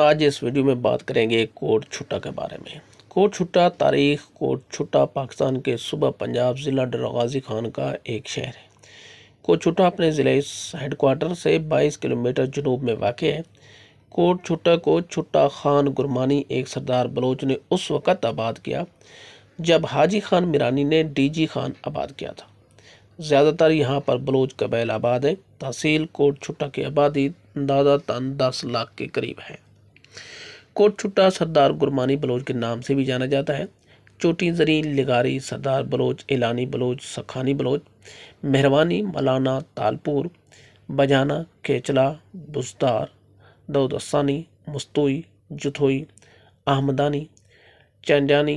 आज इस वीडियो में बात करेंगे कोट छुट्टा के बारे में कोट छुट्टा तारीख कोट छुट्टा पाकिस्तान के सुबह पंजाब ज़िला डरगाजी खान का एक शहर है कोट छुट्टा अपने ज़िले हेडकोार्टर से 22 किलोमीटर जनूब में वाक़ है कोट छुट्टा को छुट्टा खान गुरमानी एक सरदार बलोच ने उस वक़्त आबाद किया जब हाजी खान मिरानी ने जी खान आबाद किया था ज़्यादातर यहाँ पर बलोच कबैल आबाद है तहसील कोट छुट्टा की आबादी अंदाजा तन दस लाख के करीब है कोटछुट्टा सरदार गुरमानी बलोच के नाम से भी जाना जाता है चोटी जरी लिगारी सरदार बलोच एलानी बलोच सखानी बलोच मेहरवानी मलाना तालपुर बजाना केचला बुस्तार दौदस्तानी मुस्तोई जुथोई अहमदानी चंडानी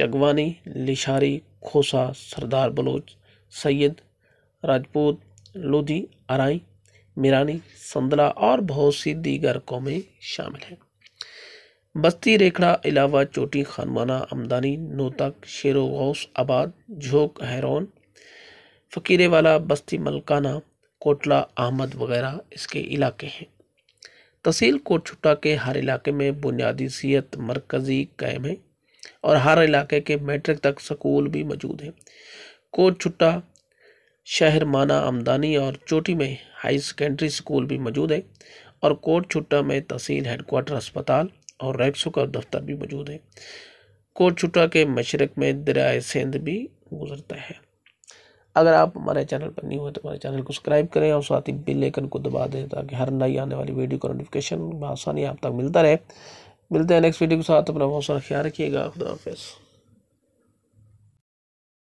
चगवानी लिशारी खोसा सरदार बलोच सैयद राजपूत लोधी आरई मिरानी संदला और बहुत सी दीगर कौमें शामिल हैं बस्ती रेखड़ा अलावा चोटी खानमाना आमदानी नोतक शेर गौस आबाद झोंक फ़कीर वाला बस्ती मलकाना कोटला अहमद वगैरह इसके इलाके हैं तहसील कोटछुटा के हर इलाके में बुनियादी सीत मरकज़ी कैम है और हर इलाके के मैट्रिक तक स्कूल भी मौजूद हैं कोटछुटा शहर माना आमदानी और चोटी में हाई सेकेंडरी स्कूल भी मौजूद है और छुट्टा में तहसील हेडकोार्टर अस्पताल और रैक्सो का दफ्तर भी मौजूद है कोटछुटा के मशरक में दरियाए सिंध भी गुजरता है अगर आप हमारे चैनल पर नहीं हुए तो हमारे चैनल को सब्सक्राइब करें और साथ ही बिल आइकन को दबा दें ताकि हर नई आने वाली वीडियो का नोटिफिकेशन आसानी आप तक मिलता रहे मिलते हैं नेक्स्ट वीडियो के साथ अपना बहुत सारा ख्याल रखिएगा खुदा हाफिज़